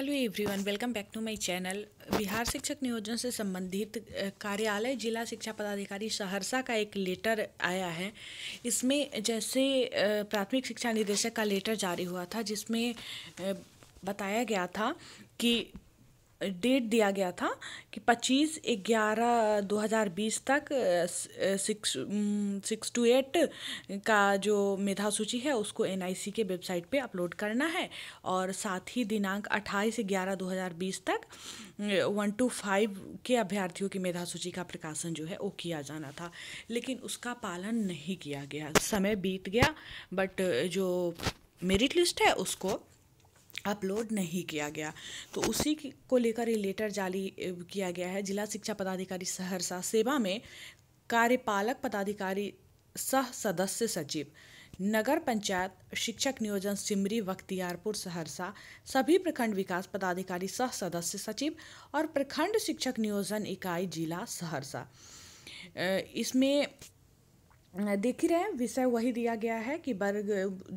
hello everyone welcome back to my channel Bihar शिक्षक नियोजन से संबंधित कार्यालय जिला शिक्षा पदाधिकारी सहरसा का एक लेटर आया है इसमें जैसे प्राथमिक शिक्षा निदेशक का लेटर जारी हुआ था जिसमें बताया गया था कि डेट दिया गया था कि 25 ग्यारह 2020 तक सिक्स सिक्स टू एट का जो मेधा सूची है उसको एनआईसी के वेबसाइट पे अपलोड करना है और साथ ही दिनांक 28 ग्यारह 2020 तक वन टू फाइव के अभ्यर्थियों की मेधा सूची का प्रकाशन जो है वो किया जाना था लेकिन उसका पालन नहीं किया गया समय बीत गया बट जो मेरिट लिस्ट है उसको अपलोड नहीं किया गया तो उसी को लेकर ये लेटर जारी किया गया है जिला शिक्षा पदाधिकारी सहरसा सेवा में कार्यपालक पदाधिकारी सह सदस्य सचिव नगर पंचायत शिक्षक नियोजन सिमरी बख्तियारपुर सहरसा सभी प्रखंड विकास पदाधिकारी सह सदस्य सचिव और प्रखंड शिक्षक नियोजन इकाई जिला सहरसा इसमें देख ही रहे हैं विषय वही दिया गया है कि वर्ग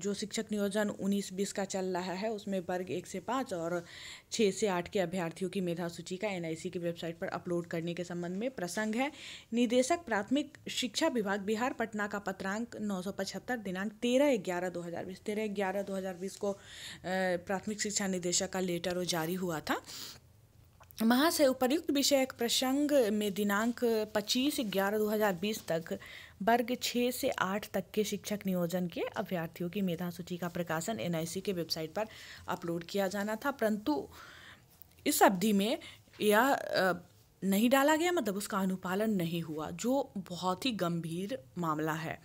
जो शिक्षक नियोजन 19-20 का चल रहा है उसमें वर्ग एक से पाँच और छः से आठ के अभ्यर्थियों की मेधा सूची का एनआईसी की वेबसाइट पर अपलोड करने के संबंध में प्रसंग है निदेशक प्राथमिक शिक्षा विभाग बिहार पटना का पत्रांक पचहत्तर दिनांक तेरह ग्यारह दो हज़ार बीस तेरह ग्यारह दो को प्राथमिक शिक्षा निदेशक का लेटर जारी हुआ था वहाँ से उपर्युक्त विषयक प्रसंग में दिनांक 25 ग्यारह 2020 तक वर्ग 6 से 8 तक के शिक्षक नियोजन के अभ्यर्थियों की मेधा सूची का प्रकाशन एनआईसी के वेबसाइट पर अपलोड किया जाना था परंतु इस अवधि में यह नहीं डाला गया मतलब उसका अनुपालन नहीं हुआ जो बहुत ही गंभीर मामला है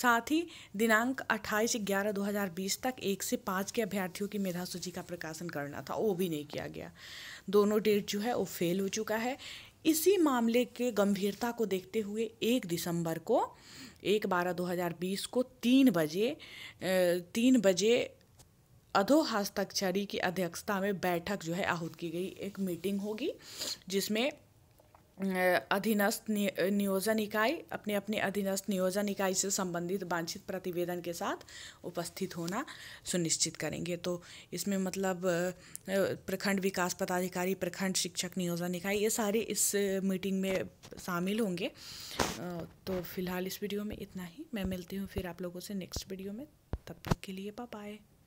साथ ही दिनांक 28 ग्यारह 2020 तक एक से पाँच के अभ्यर्थियों की मेधा सूची का प्रकाशन करना था वो भी नहीं किया गया दोनों डेट जो है वो फेल हो चुका है इसी मामले के गंभीरता को देखते हुए एक दिसंबर को एक बारह 2020 को तीन बजे तीन बजे अधो हस्ताक्षरी की अध्यक्षता में बैठक जो है आहूत की गई एक मीटिंग होगी जिसमें अधीनस्थ नियोजन इकाई अपने अपने अधीनस्थ नियोजन इकाई से संबंधित वांछित प्रतिवेदन के साथ उपस्थित होना सुनिश्चित करेंगे तो इसमें मतलब प्रखंड विकास पदाधिकारी प्रखंड शिक्षक नियोजन इकाई ये सारे इस मीटिंग में शामिल होंगे तो फिलहाल इस वीडियो में इतना ही मैं मिलती हूँ फिर आप लोगों से नेक्स्ट वीडियो में तब तक के लिए बाय